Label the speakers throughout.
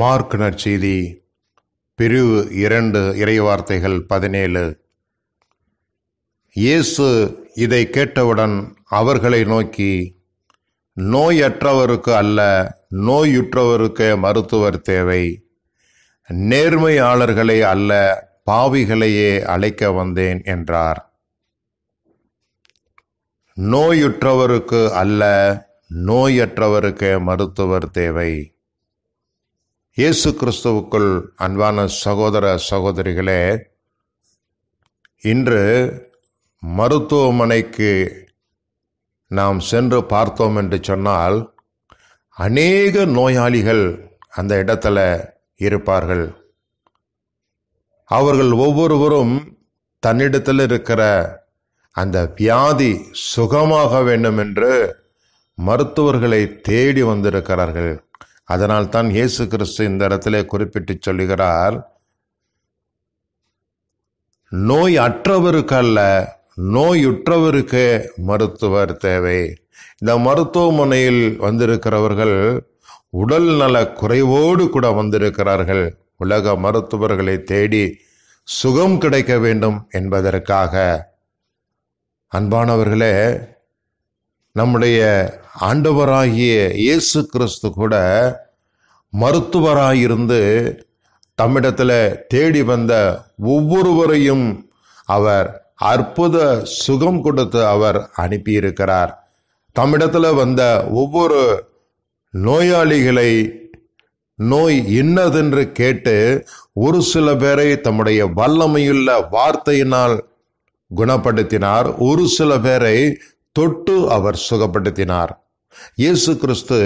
Speaker 1: mark நற்செய்தி பிரிவு இரண்டு இறைவார்த்தைகள் பதினேழு இயேசு இதை கேட்டவுடன் அவர்களை நோக்கி நோயற்றவருக்கு அல்ல நோயுற்றவருக்கே மருத்துவர் தேவை நேர்மையாளர்களை அல்ல பாவிகளையே அழைக்க வந்தேன் என்றார் நோயுற்றவருக்கு அல்ல நோயற்றவருக்கே மருத்துவர் தேவை இயேசு கிறிஸ்துவுக்குள் அன்பான சகோதர சகோதரிகளே இன்று மருத்துவமனைக்கு நாம் சென்று பார்த்தோம் என்று சொன்னால் அநேக நோயாளிகள் அந்த இடத்துல இருப்பார்கள் அவர்கள் ஒவ்வொருவரும் தன்னிடத்தில் இருக்கிற அந்த வியாதி சுகமாக வேண்டும் என்று மருத்துவர்களை தேடி வந்திருக்கிறார்கள் அதனால் தான் இயேசு கிறிஸ்து இந்த இடத்துல குறிப்பிட்டு சொல்லுகிறார் நோய் அற்றவருக்கு அல்ல நோயுற்றவருக்கு மருத்துவர் தேவை இந்த மருத்துவமனையில் வந்திருக்கிறவர்கள் உடல் நல குறைவோடு கூட வந்திருக்கிறார்கள் உலக மருத்துவர்களை தேடி சுகம் கிடைக்க வேண்டும் என்பதற்காக அன்பானவர்களே நம்முடைய ஆண்டவராகிய இயேசு கிறிஸ்து கூட மருத்துவராயிருந்து தம்மிடத்தில் தேடி வந்த ஒவ்வொருவரையும் அவர் அற்புத சுகம் கொடுத்து அவர் அனுப்பியிருக்கிறார் தம்மிடத்தில் வந்த ஒவ்வொரு நோயாளிகளை நோய் இன்னதென்று கேட்டு ஒரு சில பேரை தம்முடைய வல்லமையுள்ள வார்த்தையினால் குணப்படுத்தினார் ஒரு சில பேரை தொட்டு அவர் சுகப்படுத்தினார் இயேசு கிறிஸ்து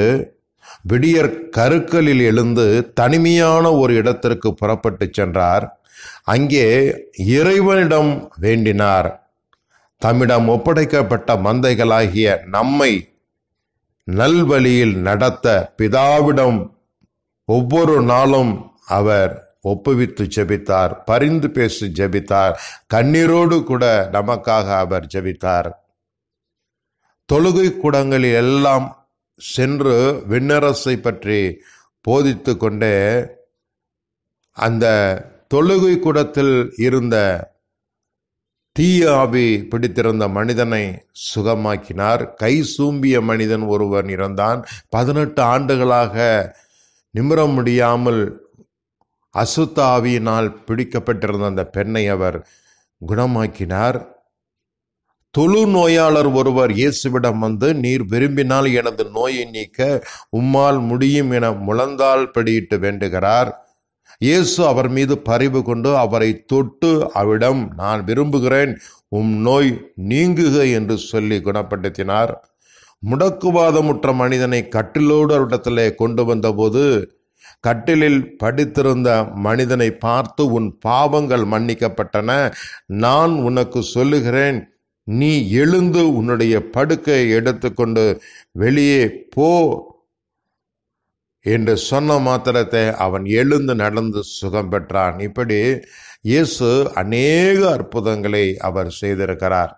Speaker 1: விடியற் கருக்களில் எழுந்து தனிமையான ஒரு இடத்திற்கு புறப்பட்டு சென்றார் அங்கே இறைவனிடம் வேண்டினார் தம்மிடம் ஒப்படைக்கப்பட்ட மந்தைகளாகிய நம்மை நல்வழியில் நடத்த பிதாவிடம் ஒவ்வொரு நாளும் அவர் ஒப்புவித்து ஜெபித்தார் பரிந்து பேசி ஜெபித்தார் கண்ணீரோடு கூட நமக்காக அவர் ஜெபித்தார் தொழுகை கூடங்களில் எல்லாம் சென்று விண்ணரசை பற்றி போதித்து கொண்டே அந்த தொழுகை கூடத்தில் இருந்த தீய ஆவி பிடித்திருந்த மனிதனை சுகமாக்கினார் கை சூம்பிய மனிதன் ஒருவன் இருந்தான் பதினெட்டு ஆண்டுகளாக நிமிர முடியாமல் அசுத்த ஆவியினால் பிடிக்கப்பட்டிருந்த அந்த பெண்ணை அவர் குணமாக்கினார் தொழு நோயாளர் ஒருவர் இயேசுவிடம் வந்து நீர் விரும்பினால் எனது நோயை நீக்க உம்மால் முடியும் என முழந்தால் படியிட்டு வேண்டுகிறார் இயேசு அவர் மீது பறிவு கொண்டு அவரை தொட்டு அவிடம் நான் விரும்புகிறேன் உம் நோய் நீங்குக என்று சொல்லி குணப்படுத்தினார் முடக்குவாதமுற்ற மனிதனை கட்டிலோடு அவரிடத்திலே கொண்டு வந்தபோது கட்டிலில் படித்திருந்த மனிதனை பார்த்து உன் பாவங்கள் மன்னிக்கப்பட்டன நான் உனக்கு சொல்லுகிறேன் நீ எழுந்து உன்னுடைய படுக்கையை எடுத்துக்கொண்டு வெளியே போ என்று சொன்ன மாத்திரத்தை அவன் எழுந்து நடந்து சுகம் பெற்றான் இப்படி இயேசு அநேக அற்புதங்களை அவர் செய்திருக்கிறார்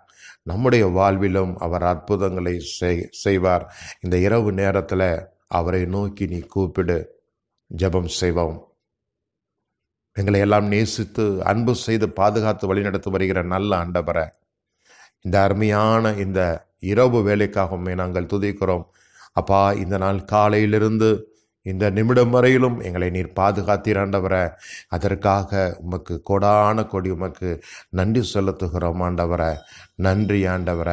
Speaker 1: நம்முடைய வாழ்விலும் அவர் அற்புதங்களை செய்வார் இந்த இரவு நேரத்தில் அவரை நோக்கி நீ கூப்பிடு ஜபம் செய்வோம் எங்களை எல்லாம் நேசித்து அன்பு செய்து பாதுகாத்து வழிநடத்து வருகிற நல்ல அண்டபரை இந்த அருமையான இந்த இரவு வேலைக்காக உண்மை நாங்கள் துதிக்கிறோம் அப்பா இந்த நாள் காலையிலிருந்து இந்த நிமிடம் வரையிலும் எங்களை நீர் பாதுகாத்திராண்டவர அதற்காக உமக்கு கொடான கொடி உமக்கு நன்றி செலுத்துகிறோம் ஆண்டவர நன்றி ஆண்டவர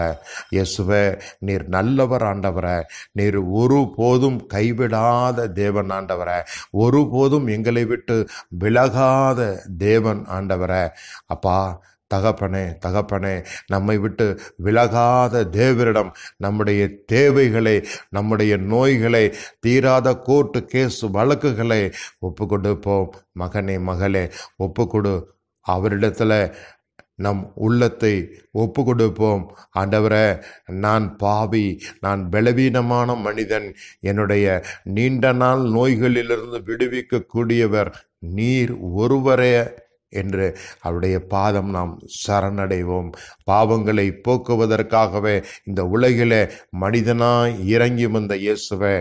Speaker 1: இயேசுவே நீர் நல்லவர் ஆண்டவர நீர் ஒரு போதும் கைவிடாத தேவன் ஆண்டவர ஒரு போதும் எங்களை விட்டு விலகாத தேவன் ஆண்டவர அப்பா தகப்பனே தகப்பனே நம்மை விட்டு விலகாத தேவரிடம் நம்முடைய தேவைகளை நம்முடைய நோய்களை தீராத கோர்ட்டு கேஸ் வழக்குகளை ஒப்பு கொடுப்போம் மகனே மகளே ஒப்பு கொடு அவரிடத்தில் நம் உள்ளத்தை ஒப்பு கொடுப்போம் ஆண்டவரை நான் பாவி நான் பலவீனமான மனிதன் என்னுடைய நீண்ட நாள் நோய்களிலிருந்து விடுவிக்கக்கூடியவர் நீர் ஒருவரே என்று அவருடைய பாதம் நாம் சரணடைவோம் பாவங்களை போக்குவதற்காகவே இந்த உலகிலே மனிதனாய் இறங்கி வந்த இயேசுவே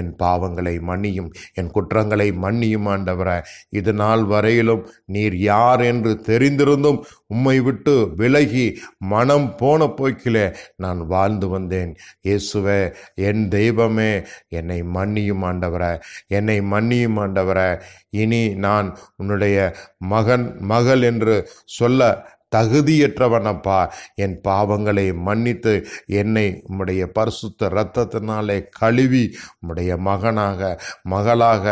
Speaker 1: என் பாவங்களை மன்னியும் என் குற்றங்களை மன்னியும் ஆண்டவரை இது நாள் வரையிலும் நீர் யார் என்று தெரிந்திருந்தும் உம்மை விட்டு விலகி மனம் போன போக்கிலே நான் வாழ்ந்து வந்தேன் இயேசுவே என் தெய்வமே என்னை மன்னியும் ஆண்டவரை என்னை மன்னியும் ஆண்டவரை இனி நான் உன்னுடைய மகன் மகள் என்று சொல்ல தகுதியற்றவனப்பா என் பாவங்களை மன்னித்து என்னை உம்முடைய பரிசுத்த இரத்தத்தினாலே கழுவி உம்முடைய மகனாக மகளாக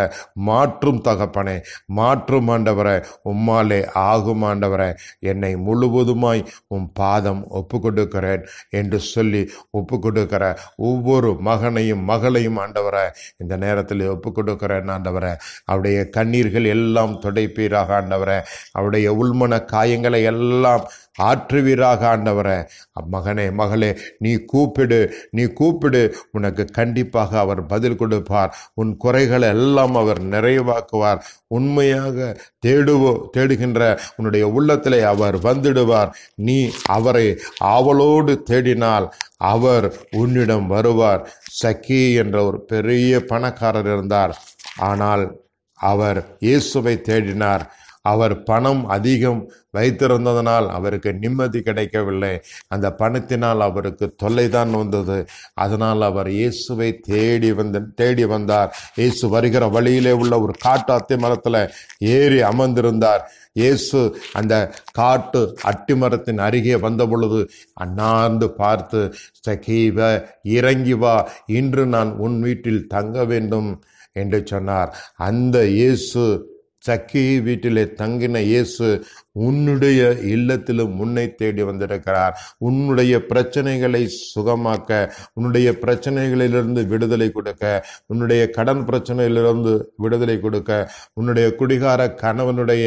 Speaker 1: மாற்றும் தகப்பனே மாற்றும் ஆண்டவரை உம்மாலே ஆகும் ஆண்டவரை என்னை முழுவதுமாய் உம் பாதம் ஒப்பு கொடுக்கிறேன் என்று சொல்லி ஒப்பு ஒவ்வொரு மகனையும் மகளையும் ஆண்டவரை இந்த நேரத்தில் ஒப்பு கொடுக்கிறேன் ஆண்டவரை அவருடைய கண்ணீர்கள் எல்லாம் துடைப்பீராக ஆண்டவரை அவருடைய உள்மன காயங்களை எல்லாம் எல்லாம் ஆற்றுவீராக ஆண்டவரை மகனே மகளே நீ கூப்பிடு நீ கூப்பிடு உனக்கு கண்டிப்பாக அவர் பதில் கொடுப்பார் உன் குறைகளை எல்லாம் அவர் நிறைவாக்குவார் உண்மையாக தேடுவோ தேடுகின்ற உன்னுடைய உள்ளத்திலே அவர் வந்துடுவார் நீ அவரை அவளோடு தேடினால் அவர் உன்னிடம் வருவார் சக்கி என்ற ஒரு பெரிய பணக்காரர் இருந்தார் ஆனால் அவர் இயேசுவை தேடினார் அவர் பணம் அதிகம் வைத்திருந்ததனால் அவருக்கு நிம்மதி கிடைக்கவில்லை அந்த பணத்தினால் அவருக்கு தொல்லை தான் வந்தது அதனால் அவர் இயேசுவை தேடி வந்து தேடி வந்தார் இயேசு வருகிற வழியிலே உள்ள ஒரு காட்டு அத்தி மரத்தில் ஏறி அமர்ந்திருந்தார் இயேசு அந்த காட்டு அட்டி மரத்தின் அருகே வந்த பொழுது அண்ணாந்து பார்த்து சகீவ இறங்கி வா இன்று நான் உன் வீட்டில் தங்க வேண்டும் என்று சொன்னார் அந்த இயேசு சக்கி வீட்டிலே தங்கின இயேசு உன்னுடைய இல்லத்திலும் உன்னை தேடி வந்திருக்கிறார் உன்னுடைய பிரச்சனைகளை சுகமாக்க உன்னுடைய பிரச்சனைகளிலிருந்து விடுதலை கொடுக்க உன்னுடைய கடன் பிரச்சனையிலிருந்து விடுதலை கொடுக்க உன்னுடைய குடிகார கணவனுடைய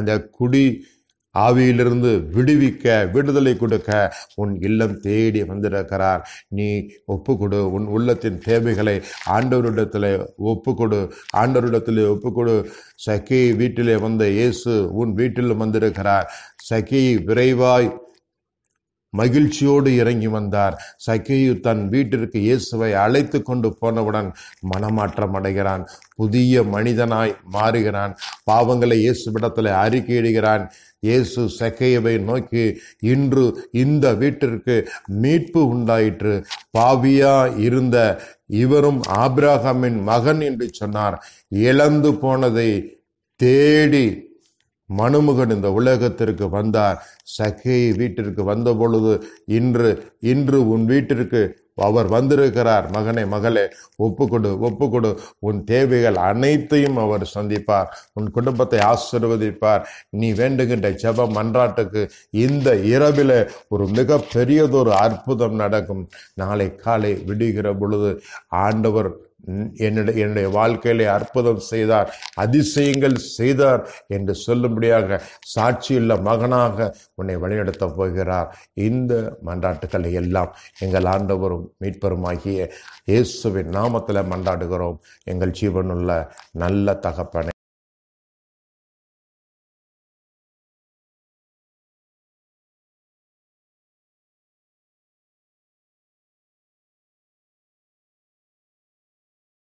Speaker 1: அந்த குடி ஆவியிலிருந்து விடுவிக்க விடுதலை கொடுக்க உன் இல்லம் தேடி வந்திருக்கிறார் நீ ஒப்பு கொடு உன் உள்ளத்தின் தேவைகளை ஆண்டவரிடத்தில் ஒப்பு கொடு ஆண்டவரிடத்தில் ஒப்பு கொடு சகி வீட்டிலே வந்த இயேசு உன் வீட்டில் வந்திருக்கிறார் சகி விரைவாய் மகிழ்ச்சியோடு இறங்கி வந்தார் சக்கியு தன் வீட்டிற்கு இயேசுவை அழைத்து கொண்டு போனவுடன் மனமாற்றம் அடைகிறான் புதிய மனிதனாய் மாறுகிறான் பாவங்களை இயேசுவிடத்தில் அறிக்கையிடுகிறான் இயேசு செக்கையவை நோக்கி இன்று இந்த வீட்டிற்கு மீட்பு உண்டாயிற்று பாவியா இருந்த இவரும் ஆபிரகாமின் மகன் என்று சொன்னார் இழந்து போனதை தேடி மனுமுகன் இந்த உலகத்திற்கு வந்தார் சகை வீட்டிற்கு வந்த பொழுது இன்று இன்று உன் வீட்டிற்கு அவர் வந்திருக்கிறார் மகனே மகளே ஒப்புக்கொடு ஒப்புக்கொடு உன் தேவைகள் அனைத்தையும் அவர் சந்திப்பார் உன் குடும்பத்தை ஆசிர்வதிப்பார் நீ வேண்டுகின்ற ஜப மன்றாட்டுக்கு இந்த இரவில் ஒரு மிக பெரியதொரு அற்புதம் நடக்கும் நாளை காலை விடுகிற பொழுது ஆண்டவர் என்னுடைய என்னுடைய வாழ்க்கையில அற்புதம் செய்தார் அதிசயங்கள் செய்தார் என்று சொல்லும்படியாக சாட்சியுள்ள மகனாக உன்னை வழிநடத்தப் போகிறார் இந்த மன்றாட்டுக்களை எல்லாம் எங்கள் ஆண்டவரும் மீட்பருமாகிய இயேசுவின் நாமத்தில் மன்றாடுகிறோம் எங்கள் ஜீவனுள்ள நல்ல தகப்பனை